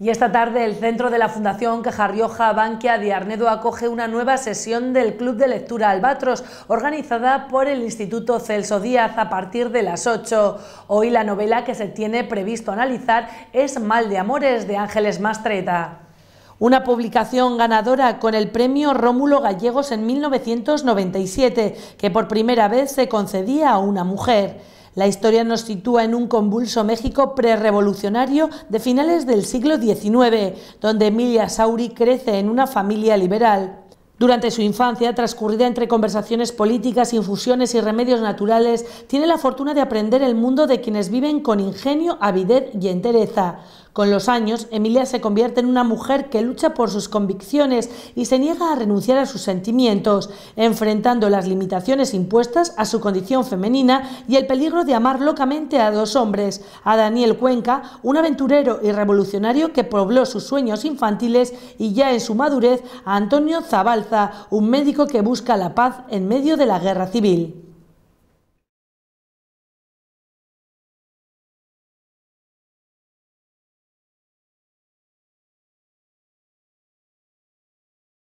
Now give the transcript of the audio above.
Y esta tarde el centro de la Fundación Caja Rioja de Arnedo acoge una nueva sesión del Club de Lectura Albatros, organizada por el Instituto Celso Díaz a partir de las 8. Hoy la novela que se tiene previsto analizar es Mal de Amores de Ángeles Mastreta. Una publicación ganadora con el premio Rómulo Gallegos en 1997, que por primera vez se concedía a una mujer. La historia nos sitúa en un convulso México prerevolucionario de finales del siglo XIX, donde Emilia Sauri crece en una familia liberal. Durante su infancia, transcurrida entre conversaciones políticas, infusiones y remedios naturales, tiene la fortuna de aprender el mundo de quienes viven con ingenio, avidez y entereza. Con los años, Emilia se convierte en una mujer que lucha por sus convicciones y se niega a renunciar a sus sentimientos, enfrentando las limitaciones impuestas a su condición femenina y el peligro de amar locamente a dos hombres, a Daniel Cuenca, un aventurero y revolucionario que pobló sus sueños infantiles, y ya en su madurez a Antonio Zabal un médico que busca la paz en medio de la guerra civil.